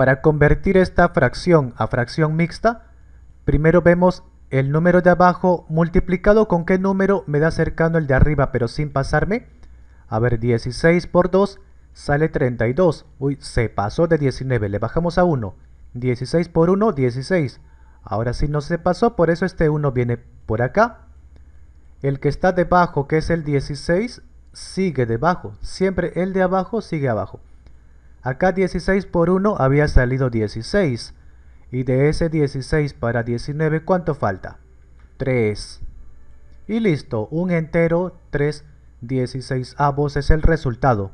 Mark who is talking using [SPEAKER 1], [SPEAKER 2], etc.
[SPEAKER 1] Para convertir esta fracción a fracción mixta, primero vemos el número de abajo multiplicado con qué número me da cercano el de arriba pero sin pasarme. A ver, 16 por 2 sale 32. Uy, se pasó de 19, le bajamos a 1. 16 por 1, 16. Ahora sí no se pasó, por eso este 1 viene por acá. El que está debajo, que es el 16, sigue debajo. Siempre el de abajo sigue abajo. Acá 16 por 1 había salido 16. Y de ese 16 para 19, ¿cuánto falta? 3. Y listo, un entero 3 16 avos es el resultado.